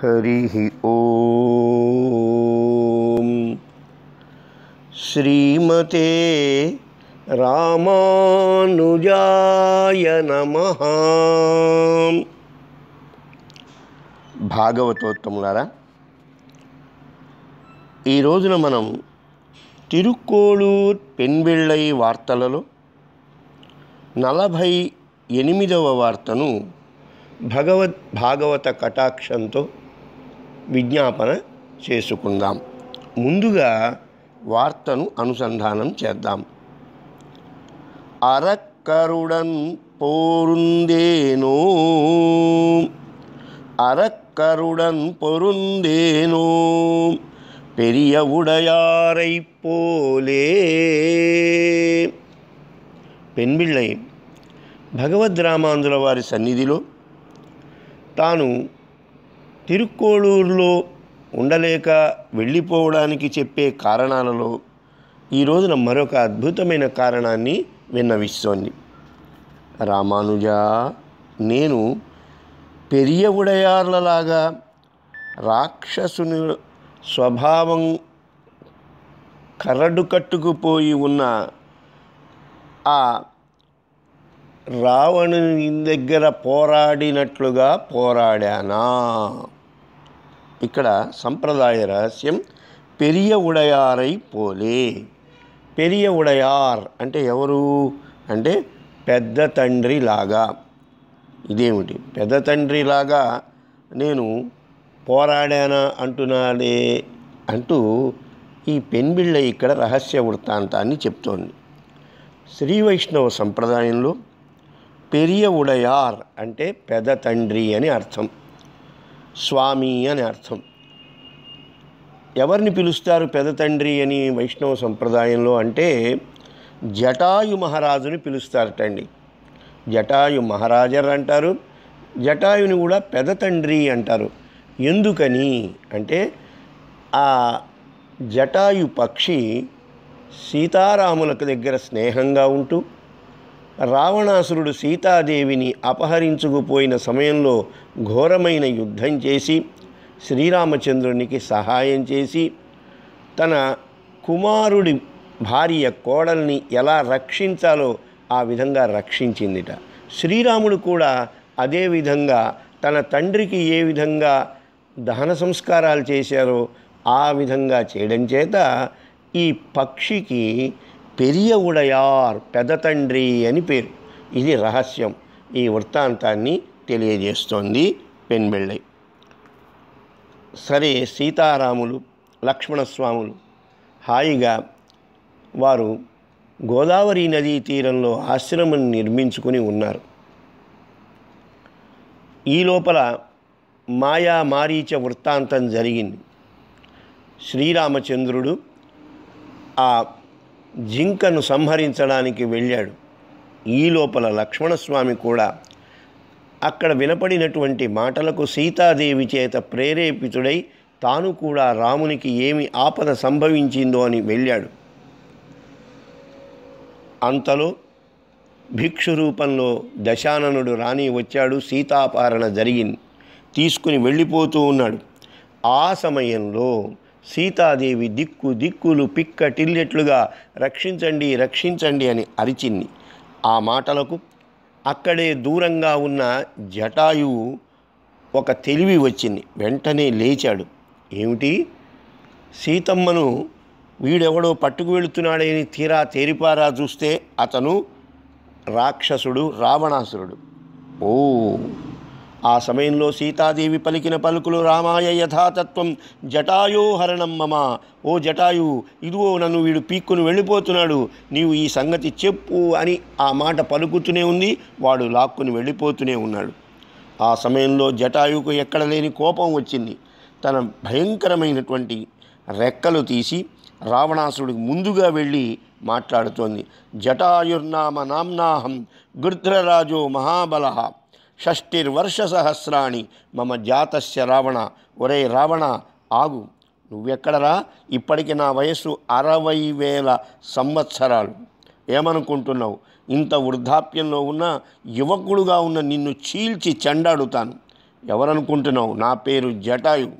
హరి శ్రీమతే రామానుజాయ నమ భాగవతోత్తములారా ఈ రోజున మనం తిరుక్కోళూర్ పెన్బిళ్ళై వార్తలలో నలభై ఎనిమిదవ వార్తను భగవద్ భాగవత కటాక్షంతో విజ్ఞాపన చేసుకుందాం ముందుగా వార్తను అనుసంధానం చేద్దాం అరక్కరుడన్ పోరుందేనో అరక్కరుడన్ పొరుందేనో పెరియ உடையாரை போலே పెన్మిళ్ళై భగవద్ రామాంధ్ర వారి సన్నిధిలో తాను తిరుక్కోళూరులో ఉండలేక వెళ్ళిపోవడానికి చెప్పే కారణాలలో ఈ రోజున మరొక అద్భుతమైన కారణాన్ని విన్నవిస్తోంది రామానుజ నేను పెరియ ఉడయార్లలాగా రాక్షసుని స్వభావం కరడు కట్టుకుపోయి ఉన్న ఆ రావణుని దగ్గర పోరాడినట్లుగా పోరాడానా ఇక్కడ సంప్రదాయ రహస్యం పెరియ ఉడయారై పోలే పెరియ ఉడయార్ అంటే ఎవరు అంటే పెద్ద తండ్రి లాగా ఇదేమిటి పెద్ద తండ్రి లాగా నేను పోరాడానా అంటున్నాడే అంటూ ఈ పెన్బిళ్ళ ఇక్కడ రహస్య వృత్తాంతాన్ని చెప్తోంది శ్రీ వైష్ణవ సంప్రదాయంలో పెరియ ఉడయార్ అంటే పెద్ద తండ్రి అని అర్థం స్వామి అని అర్థం ఎవరిని పిలుస్తారు పెద తండ్రి అని వైష్ణవ సంప్రదాయంలో అంటే జటాయు మహారాజుని పిలుస్తారటండి జటాయు మహారాజర్ అంటారు జటాయుని కూడా పెద తండ్రి అంటారు ఎందుకని అంటే ఆ జటాయు పక్షి సీతారాములకు దగ్గర స్నేహంగా ఉంటూ రావణాసురుడు సీతాదేవిని అపహరించుకుపోయిన సమయంలో ఘోరమైన యుద్ధం చేసి శ్రీరామచంద్రునికి సహాయం చేసి తన కుమారుడి భార్య కోడల్ని ఎలా రక్షించాలో ఆ విధంగా రక్షించిందిట శ్రీరాముడు కూడా అదే విధంగా తన తండ్రికి ఏ విధంగా దహన సంస్కారాలు చేశారో ఆ విధంగా చేయడం చేత ఈ పక్షికి పెరియ ఉడయార్ పెద్ద తండ్రి అని పేరు ఇది రహస్యం ఈ వృత్తాంతాన్ని తెలియజేస్తోంది పెన్బెళ్ళై సరే సీతారాములు లక్ష్మణస్వాములు హాయిగా వారు గోదావరి నదీ తీరంలో ఆశ్రమం నిర్మించుకుని ఉన్నారు ఈ లోపల మాయా మారీచ వృత్తాంతం జరిగింది శ్రీరామచంద్రుడు ఆ జింకను సంహరించడానికి వెళ్ళాడు ఈ లోపల లక్ష్మణస్వామి కూడా అక్కడ వినపడినటువంటి మాటలకు సీతాదేవి చేత ప్రేరేపితుడై తాను కూడా రామునికి ఏమి ఆపద సంభవించిందో అని వెళ్ళాడు అంతలో భిక్షు రూపంలో దశాననుడు రాణి వచ్చాడు సీతాపారణ జరిగింది తీసుకుని వెళ్ళిపోతూ ఉన్నాడు ఆ సమయంలో సీతాదేవి దిక్కు దిక్కులు పిక్క టిల్లెట్లుగా రక్షించండి రక్షించండి అని అరిచింది ఆ మాటలకు అక్కడే దూరంగా ఉన్న జటాయువు ఒక తెలివి వచ్చింది వెంటనే లేచాడు ఏమిటి సీతమ్మను వీడెవడో పట్టుకు వెళుతున్నాడని తీరా తేరిపారా చూస్తే అతను రాక్షసుడు రావణాసురుడు ఓ ఆ సమయంలో సీతాదేవి పలికిన పలుకులు రామాయ యథాతత్వం జటాయోహరణం మమ ఓ జటాయు ఇదిగో నన్ను వీడు పీక్కును వెళ్ళిపోతున్నాడు నీవు ఈ సంగతి చెప్పు అని ఆ మాట పలుకుతూనే ఉంది వాడు లాక్కుని వెళ్ళిపోతూనే ఉన్నాడు ఆ సమయంలో జటాయుకు ఎక్కడ లేని కోపం వచ్చింది తన భయంకరమైనటువంటి రెక్కలు తీసి రావణాసుడికి ముందుగా వెళ్ళి మాట్లాడుతోంది జటాయుర్నామ నామ్నాహం గృధ్రరాజో మహాబలహ షష్ఠిర్వర్ష సహస్రాణి మమ జాతస్య రావణ ఒరే రావణ ఆగు నువ్వెక్కడరా ఇప్పటికి నా వయస్సు అరవై వేల సంవత్సరాలు ఏమనుకుంటున్నావు ఇంత వృద్ధాప్యంలో ఉన్న యువకుడుగా ఉన్న నిన్ను చీల్చి చెండాడుతాను ఎవరనుకుంటున్నావు నా పేరు జటాయు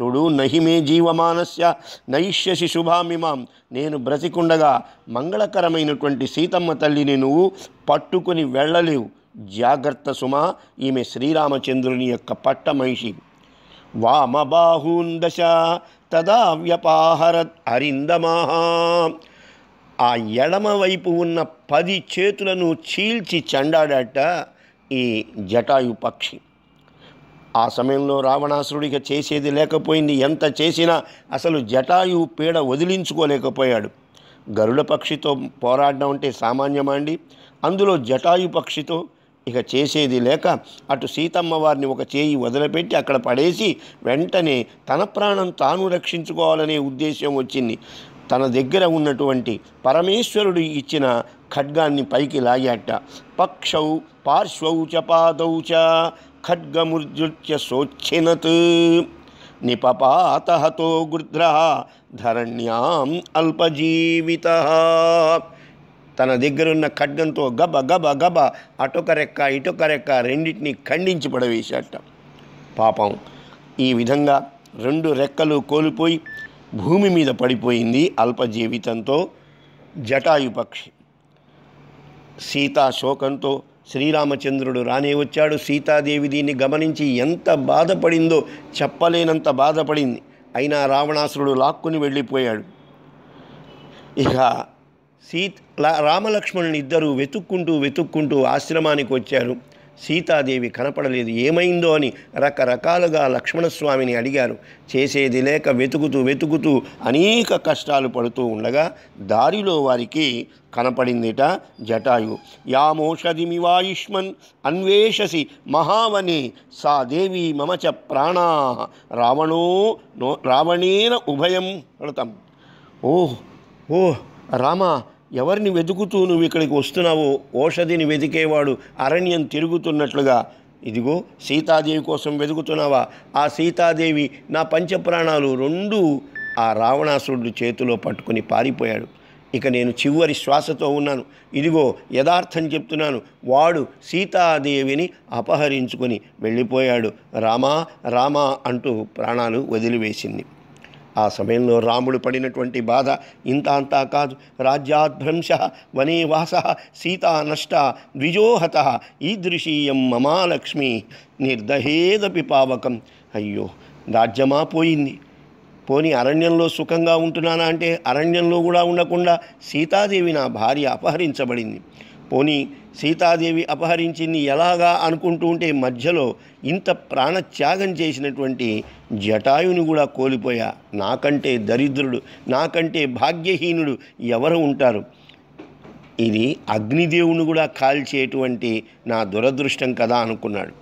చూడు నహిమే జీవమానస్య నైష్యసి శుభామిమాం నేను బ్రతికుండగా మంగళకరమైనటువంటి సీతమ్మ తల్లిని నువ్వు పట్టుకుని వెళ్ళలేవు జాగ్రత్త సుమ ఈమె శ్రీరామచంద్రుని యొక్క పట్ట మహిషి వామబాహూందశ తదా వ్యపాహరత్ అరిందమాహా ఆ ఎడమవైపు ఉన్న పది చేతులను చీల్చి చండాడట ఈ జటాయు పక్షి ఆ సమయంలో రావణాసురుడిగా చేసేది లేకపోయింది ఎంత చేసినా అసలు జటాయు పీడ వదిలించుకోలేకపోయాడు గరుడ పక్షితో పోరాడడం అంటే సామాన్యమండి అందులో జటాయు పక్షితో ఇక చేసేది లేక అటు సీతమ్మ వారిని ఒక చేయి వదిలిపెట్టి అక్కడ పడేసి వెంటనే తన ప్రాణం తాను రక్షించుకోవాలనే ఉద్దేశం వచ్చింది తన దగ్గర ఉన్నటువంటి పరమేశ్వరుడు ఇచ్చిన ఖడ్గాన్ని పైకి లాగాట పక్షౌ పార్శ్వౌ చ పాదౌ చ ఖడ్గమృత్య సోచ్చినత్ నిపపాతహతో గృధ్ర ధరణ్యాం అల్పజీవిత తన దగ్గరున్న ఖడ్గంతో గబ గబ గబ అటొక రెక్క ఇటొక రెక్క రెండింటిని ఖండించి పడవేశాట పాపం ఈ విధంగా రెండు రెక్కలు కోల్పోయి భూమి మీద పడిపోయింది అల్ప జీవితంతో జటాయు పక్షి సీతా శోకంతో శ్రీరామచంద్రుడు రానే వచ్చాడు సీతాదేవి దీన్ని గమనించి ఎంత బాధపడిందో చెప్పలేనంత బాధపడింది అయినా రావణాసురుడు లాక్కుని వెళ్ళిపోయాడు ఇక సీత రామలక్ష్మణుని ఇద్దరూ వెతుక్కుంటూ వెతుక్కుంటూ ఆశ్రమానికి వచ్చారు సీతాదేవి కనపడలేదు ఏమైందో అని రకరకాలుగా లక్ష్మణస్వామిని అడిగారు చేసేది లేక వెతుకుతూ వెతుకుతూ అనేక కష్టాలు పడుతూ ఉండగా దారిలో వారికి కనపడిందిట జటాయు యామోషధిమివాయుష్మన్ అన్వేషసి మహావని సా దేవి మమచ ప్రాణా రావణో రావణేన ఉభయం కృతం ఓహ్ ఓహ్ రామ ఎవరిని వెతుకుతూ నువ్వు ఇక్కడికి వస్తున్నావో ఓషధిని వెతికేవాడు అరణ్యం తిరుగుతున్నట్లుగా ఇదిగో సీతాదేవి కోసం వెతుకుతున్నావా ఆ సీతాదేవి నా పంచప్రాణాలు రెండు ఆ రావణాసురుడు చేతిలో పట్టుకుని పారిపోయాడు ఇక నేను చివరి శ్వాసతో ఉన్నాను ఇదిగో యథార్థం చెప్తున్నాను వాడు సీతాదేవిని అపహరించుకొని వెళ్ళిపోయాడు రామా రామా అంటూ ప్రాణాలు వదిలివేసింది ఆ సమయంలో రాముడు పడినటువంటి బాధ ఇంత అంతా కాదు రాజ్యాధ్వంశ వనేవాస సీతా నష్ట ద్విజోహత ఈదృశీయం మమాలక్ష్మి నిర్దహేదపి పావకం అయ్యో రాజ్యమా పోయింది పోని అరణ్యంలో సుఖంగా ఉంటున్నానా అంటే అరణ్యంలో కూడా ఉండకుండా సీతాదేవి నా భార్య అపహరించబడింది పోనీ సీతాదేవి అపహరించింది ఎలాగా అనుకుంటూ ఉంటే మధ్యలో ఇంత ప్రాణత్యాగం చేసినటువంటి జటాయుని కూడా కోల్పోయా నాకంటే దరిద్రుడు నాకంటే భాగ్యహీనుడు ఎవరు ఉంటారు ఇది అగ్నిదేవుని కూడా కాల్చేటువంటి నా దురదృష్టం కదా అనుకున్నాడు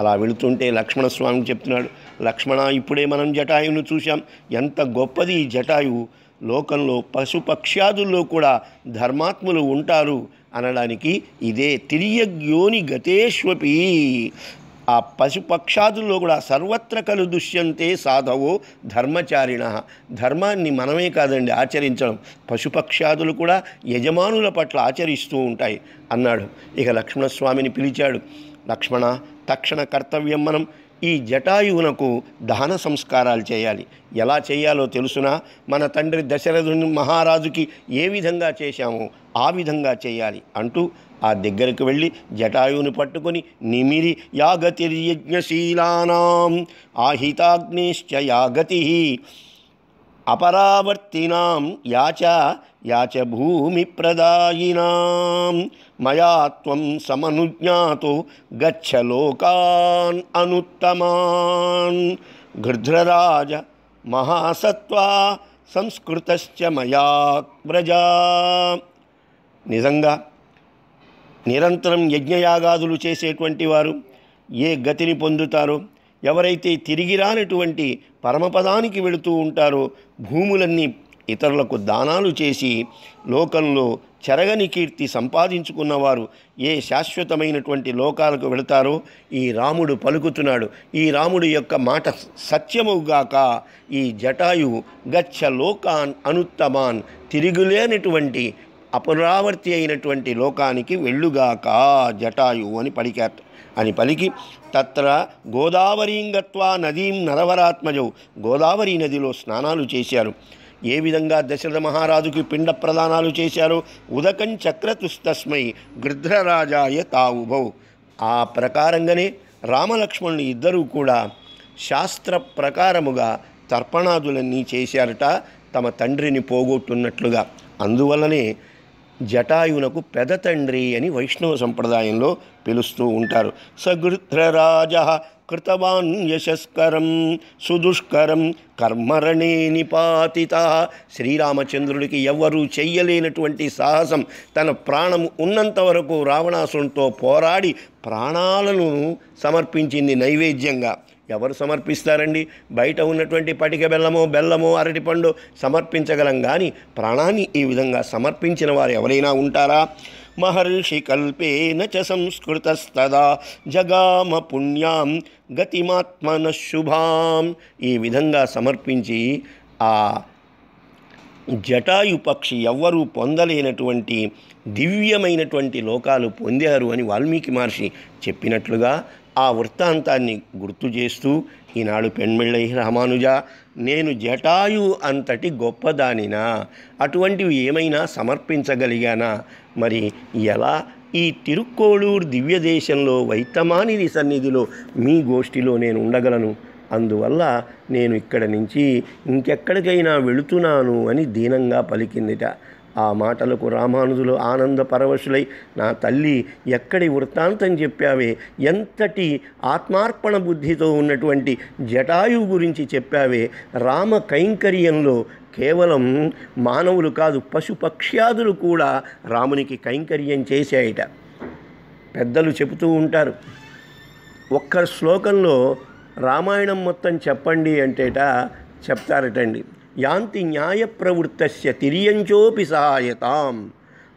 అలా వెళుతుంటే లక్ష్మణస్వామి చెప్తున్నాడు లక్ష్మణ ఇప్పుడే మనం జటాయువును చూశాం ఎంత గొప్పది ఈ జటాయువు లోకంలో పశుపక్ష్యాదుల్లో కూడా ధర్మాత్ములు ఉంటారు అనడానికి ఇదే తిరియజ్ఞోని గతేష్వపి ఆ పశుపక్షాదుల్లో కూడా సర్వత్ర కలు దుష్యంతే సాధవో ధర్మచారిణ ధర్మాన్ని మనమే కాదండి ఆచరించడం పశుపక్షాదులు కూడా యజమానుల పట్ల ఆచరిస్తూ ఉంటాయి అన్నాడు ఇక లక్ష్మణస్వామిని పిలిచాడు లక్ష్మణ తక్షణ కర్తవ్యం మనం ఈ జటాయువునకు దహన సంస్కారాలు చేయాలి ఎలా చేయాలో తెలుసునా మన తండ్రి దశరథుని మహారాజుకి ఏ విధంగా చేశామో ఆ విధంగా చేయాలి అంటూ ఆ దగ్గరకు వెళ్ళి జటాయువుని పట్టుకొని నిమిరి యాగతిర్యజ్ఞశీలానాం ఆహితాగ్నిశ్చ యాగతి అపరావర్తినాం యాచ యాచ భూమి ప్రదాయినాం మయా త్వం సమనుజ్ఞాతో గచ్చ లోకాన్ అనుత్తమాన్ గృధ్రరాజ మహాసత్వా సంస్కృతశ్చ మయా ప్రజా నిజంగా నిరంతరం యజ్ఞయాగాదులు చేసేటువంటి వారు ఏ గతిని పొందుతారో ఎవరైతే తిరిగి రానటువంటి పరమపదానికి వెళుతూ ఉంటారో భూములన్నీ ఇతరులకు దానాలు చేసి లోకంలో చెరగని కీర్తి సంపాదించుకున్నవారు ఏ శాశ్వతమైనటువంటి లోకాలకు వెళతారో ఈ రాముడు పలుకుతున్నాడు ఈ రాముడి యొక్క మాట సత్యముగాక ఈ జటాయు గచ్చ లోకాన్ అనుత్తమాన్ తిరుగులేనటువంటి అపురావర్తి అయినటువంటి లోకానికి వెళ్ళుగాక జటాయు అని పలికారు అని పలికి తత్ర గోదావరీంగత్వా నదీం నరవరాత్మజౌ గోదావరి నదిలో స్నానాలు చేశారు ఏ విధంగా దశరథ మహారాజుకి పిండ ప్రదానాలు చేశారో ఉదకం చక్రతుస్తస్మై గృధ్రరాజాయ తావుభౌ ఆ ప్రకారంగానే రామలక్ష్మణులు ఇద్దరూ కూడా శాస్త్ర ప్రకారముగా తర్పణాదులన్నీ చేశారట తమ తండ్రిని పోగొట్టున్నట్లుగా అందువల్లనే జటాయునకు పెదతండ్రి అని వైష్ణవ సంప్రదాయంలో పిలుస్తూ ఉంటారు సగృధ్రరాజ కృతవాన్ యశస్కరం సుదుష్కరం కర్మరణే నిపాతిత శ్రీరామచంద్రుడికి ఎవ్వరూ చెయ్యలేనటువంటి సాహసం తన ప్రాణం ఉన్నంత వరకు రావణాసునితో పోరాడి ప్రాణాలను సమర్పించింది నైవేద్యంగా ఎవరు సమర్పిస్తారండి బయట ఉన్నటువంటి పటిక బెల్లమో బెల్లమో అరటిపండు సమర్పించగలం కానీ ప్రాణాన్ని ఈ విధంగా సమర్పించిన వారు ఎవరైనా ఉంటారా మహర్షి కల్పేన చ సంస్కృతస్తదా జగామ పుణ్యాం గతిమాత్మన శుభాం ఈ విధంగా సమర్పించి ఆ జటాయు పక్షి ఎవ్వరూ పొందలేనటువంటి దివ్యమైనటువంటి లోకాలు పొందారు అని వాల్మీకి మహర్షి చెప్పినట్లుగా ఆ వృత్తాంతాన్ని గుర్తు చేస్తూ ఈనాడు పెణ్మిళ్ళై రామానుజ నేను జటాయు అంతటి గొప్పదానినా అటువంటివి ఏమైనా సమర్పించగలిగానా మరి ఎలా ఈ తిరుక్కోళూరు దివ్యదేశంలో వైతమానిది సన్నిధిలో మీ గోష్ఠిలో నేను ఉండగలను అందువల్ల నేను ఇక్కడ నుంచి ఇంకెక్కడికైనా వెళుతున్నాను అని దీనంగా పలికిందిట ఆ మాటలకు రామానుజులు ఆనంద పరవశులై నా తల్లి ఎక్కడి వృత్తాంతం చెప్పావే ఎంతటి ఆత్మార్పణ బుద్ధితో ఉన్నటువంటి జటాయువు గురించి చెప్పావే రామ కైంకర్యంలో కేవలం మానవులు కాదు పశుపక్ష్యాదులు కూడా రామునికి కైంకర్యం చేశాయట పెద్దలు చెబుతూ ఉంటారు ఒక్క శ్లోకంలో రామాయణం మొత్తం చెప్పండి అంటేట చెప్తారటండి यान्ति न्यायप्रवृत्तस्य तिर्यञ्चोऽपि सहायताम्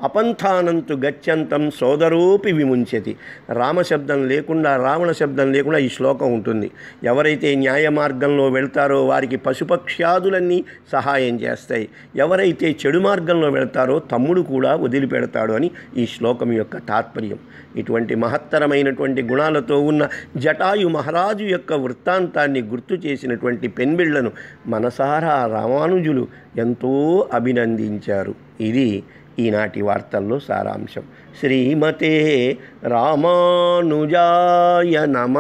అపంథానంతు గచ్చంతం సోదరూపి విముంచతి రామశబ్దం లేకుండా రావణ శబ్దం లేకుండా ఈ శ్లోకం ఉంటుంది ఎవరైతే న్యాయ మార్గంలో వెళ్తారో వారికి పశుపక్ష్యాదులన్నీ సహాయం చేస్తాయి ఎవరైతే చెడు మార్గంలో వెళ్తారో తమ్ముడు కూడా వదిలిపెడతాడు అని ఈ శ్లోకం యొక్క తాత్పర్యం ఇటువంటి మహత్తరమైనటువంటి గుణాలతో ఉన్న జటాయు మహారాజు యొక్క వృత్తాంతాన్ని గుర్తు చేసినటువంటి పెన్బిళ్లను మనసారా రామానుజులు ఎంతో అభినందించారు ఇది ఈనాటి వార్తల్లో సారాంశం శ్రీమతే రామానుజాయ నమ